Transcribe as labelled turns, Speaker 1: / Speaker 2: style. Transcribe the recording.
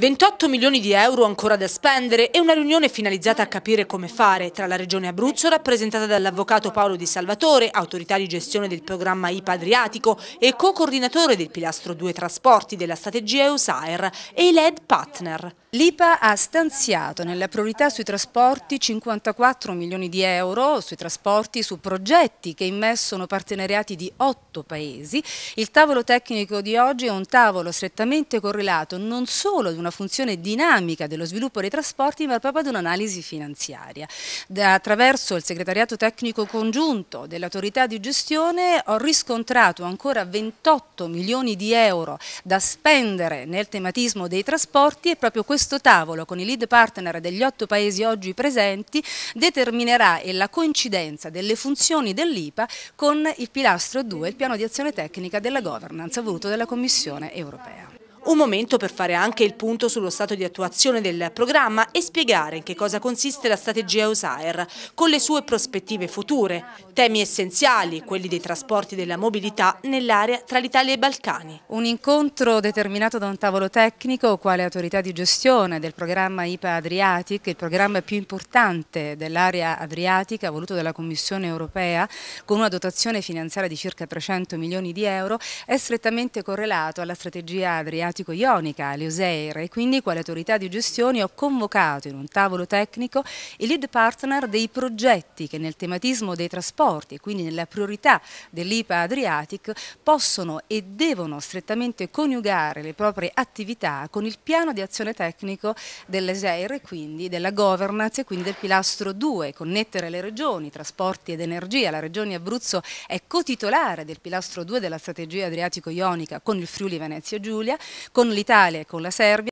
Speaker 1: 28 milioni di euro ancora da spendere e una riunione finalizzata a capire come fare tra la Regione Abruzzo, rappresentata dall'avvocato Paolo Di Salvatore, autorità di gestione del programma IPA Adriatico e co-coordinatore del pilastro 2 trasporti della strategia EUSAER e i LED Partner. L'IPA ha stanziato nella priorità sui trasporti 54
Speaker 2: milioni di euro sui trasporti su progetti che immessono partenariati di 8 paesi. Il tavolo tecnico di oggi è un tavolo strettamente correlato non solo ad una una funzione dinamica dello sviluppo dei trasporti, ma proprio ad un'analisi finanziaria. Da, attraverso il segretariato tecnico congiunto dell'autorità di gestione ho riscontrato ancora 28 milioni di euro da spendere nel tematismo dei trasporti e proprio questo tavolo con i lead partner degli otto paesi oggi presenti determinerà la coincidenza delle funzioni dell'IPA con il pilastro 2, il piano di azione tecnica della governance voluto dalla
Speaker 1: Commissione europea. Un momento per fare anche il punto sullo stato di attuazione del programma e spiegare in che cosa consiste la strategia USAER, con le sue prospettive future, temi essenziali, quelli dei trasporti e della mobilità nell'area tra l'Italia e i Balcani.
Speaker 2: Un incontro determinato da un tavolo tecnico quale autorità di gestione del programma IPA Adriatic, il programma più importante dell'area adriatica voluto dalla Commissione europea, con una dotazione finanziaria di circa 300 milioni di euro, è strettamente correlato alla strategia Adriatic adriatico-ionica, l'Useir, e quindi quale autorità di gestione ho convocato in un tavolo tecnico i lead partner dei progetti che nel tematismo dei trasporti e quindi nella priorità dell'IPA Adriatic possono e devono strettamente coniugare le proprie attività con il piano di azione tecnico dell'ESEIR e quindi della governance e quindi del pilastro 2, connettere le regioni, trasporti ed energia. La regione Abruzzo è cotitolare del pilastro 2 della strategia adriatico-ionica con il Friuli Venezia Giulia con l'Italia e con la Serbia